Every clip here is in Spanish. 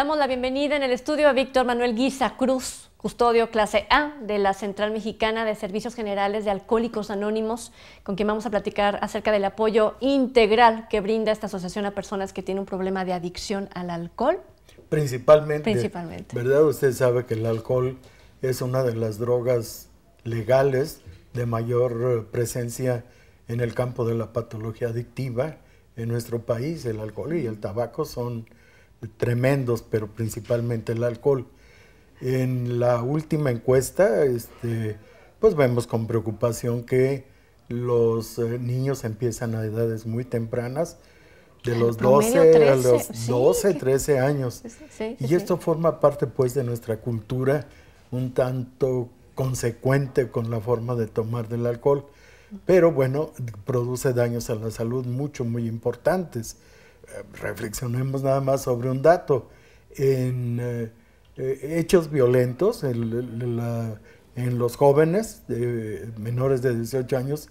Damos la bienvenida en el estudio a Víctor Manuel Guisa Cruz, custodio clase A de la Central Mexicana de Servicios Generales de Alcohólicos Anónimos, con quien vamos a platicar acerca del apoyo integral que brinda esta asociación a personas que tienen un problema de adicción al alcohol. Principalmente. Principalmente. ¿Verdad? Usted sabe que el alcohol es una de las drogas legales de mayor eh, presencia en el campo de la patología adictiva en nuestro país. El alcohol y el tabaco son tremendos, pero principalmente el alcohol. En la última encuesta, este, pues vemos con preocupación que los eh, niños empiezan a edades muy tempranas, de los 12 a los 12, 13 años. y esto forma parte pues de nuestra cultura un tanto consecuente con la forma de tomar del alcohol, pero bueno, produce daños a la salud mucho, muy importantes. Eh, reflexionemos nada más sobre un dato. En eh, eh, hechos violentos en, los jóvenes menores de 18 años,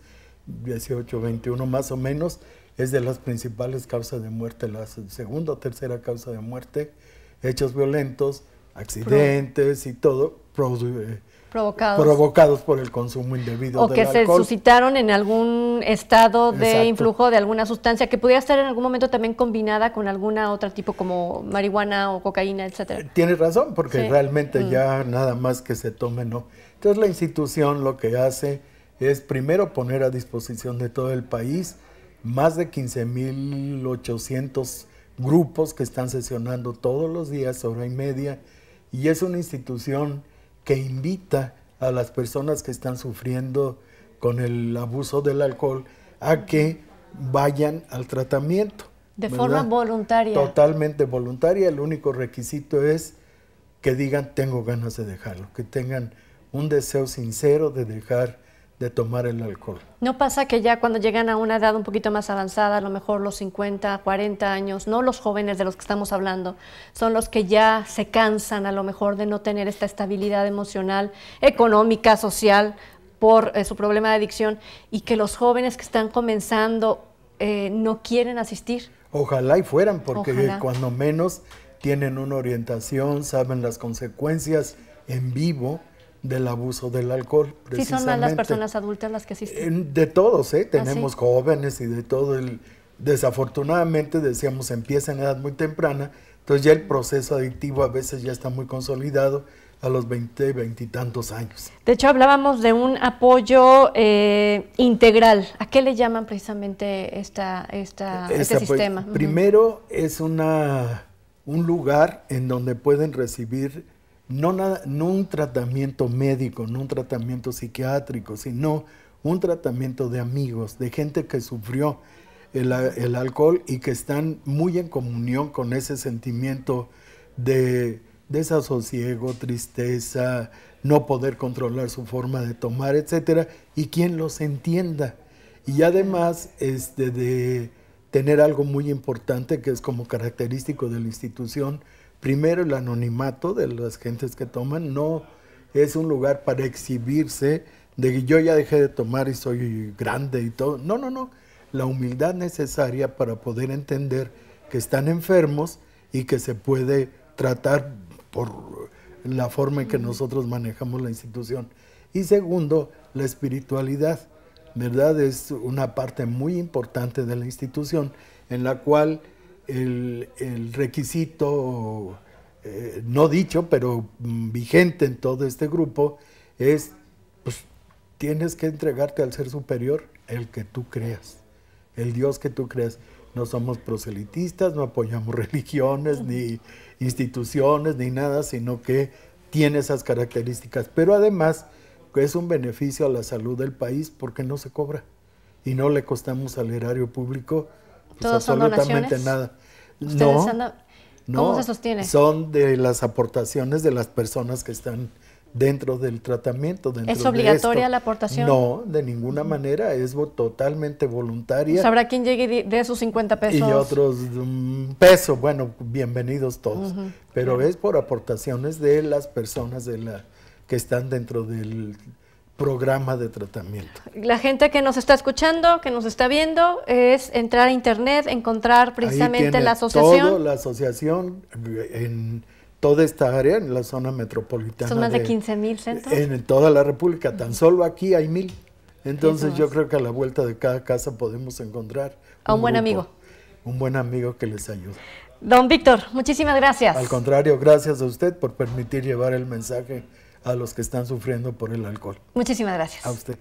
18, 21 más o menos, es de las principales causas de muerte, la segunda o tercera causa de muerte, hechos violentos, accidentes y todo eh, provocados. provocados. por el consumo indebido. O que se suscitaron en algún estado de influjo de alguna sustancia que pudiera estar en algún momento también combinada con alguna otra tipo como marihuana o cocaína, etcétera. Eh, tienes razón, porque realmente mm. ya nada más que se tome, no. Entonces la institución lo que hace es primero poner a disposición de todo el país más de 15.800 grupos que están sesionando todos los días, hora y media, y es una institución que invita a las personas que están sufriendo con el abuso del alcohol a que vayan al tratamiento. De forma voluntaria. Totalmente voluntaria. El único requisito es que digan tengo ganas de dejarlo, que tengan un deseo sincero de dejar de tomar el alcohol. ¿No pasa que ya cuando llegan a una edad un poquito más avanzada, a lo mejor los 50, 40 años, no los jóvenes de los que estamos hablando, son los que ya se cansan a lo mejor de no tener esta estabilidad emocional, económica, social, por eh, su problema de adicción, y que los jóvenes que están comenzando eh, no quieren asistir? Ojalá y fueran, porque cuando menos tienen una orientación, saben las consecuencias en vivo del abuso del alcohol. Precisamente. Sí, son las personas adultas las que asisten. De todos, ¿eh? ¿Ah, tenemos jóvenes y de todo. El, desafortunadamente, decíamos, empieza en edad muy temprana, entonces ya el proceso adictivo a veces ya está muy consolidado a los 20, veintitantos años. De hecho, hablábamos de un apoyo eh, integral. ¿A qué le llaman precisamente esta, e-, este, sistema? Primero, es una, un lugar en donde pueden recibir no, un tratamiento médico, no un tratamiento psiquiátrico, sino un tratamiento de amigos, de gente que sufrió el, alcohol y que están muy en comunión con ese sentimiento de desasosiego, tristeza, no poder controlar su forma de tomar, etcétera, y quien los entienda. Y además este, de tener algo muy importante que es como característico de la institución, primero el anonimato de las gentes que toman, no es un lugar para exhibirse de que yo ya dejé de tomar y soy grande y todo. No, no, no. La humildad necesaria para poder entender que están enfermos y que se puede tratar por la forma en que nosotros manejamos la institución. Y segundo, la espiritualidad, ¿verdad? Es una parte muy importante de la institución en la cual el, requisito, eh, no dicho, pero mm, vigente en todo este grupo, es, pues, tienes que entregarte al ser superior, el que tú creas, el Dios que tú creas. No somos proselitistas, no apoyamos religiones, ni instituciones, ni nada, sino que tiene esas características. Pero además es un beneficio a la salud del país porque no se cobra y no le costamos al erario público pues, ¿Todos son donaciones? nada. No, ¿Cómo se sostiene? Son de las aportaciones de las personas que están dentro del tratamiento. ¿Es obligatoria la aportación? No, de ninguna manera, es totalmente voluntaria. Sabrá pues, quién llegue de esos 50 pesos. Y otros un mm, peso, bueno, bienvenidos todos, pero es por aportaciones de las personas de la, que están dentro del programa de tratamiento. La gente que nos está escuchando, que nos está viendo, es entrar a internet, encontrar precisamente Ahí tiene la asociación. la asociación en toda esta área, en la zona metropolitana. Son más de, 15.000 15 mil centros. En toda la República, tan solo aquí hay mil. Entonces yo creo que a la vuelta de cada casa podemos encontrar a un, buen amigo. Un buen amigo que les ayude. Don Víctor, muchísimas gracias. Al contrario, gracias a usted por permitir llevar el mensaje a los que están sufriendo por el alcohol. Muchísimas gracias. A usted.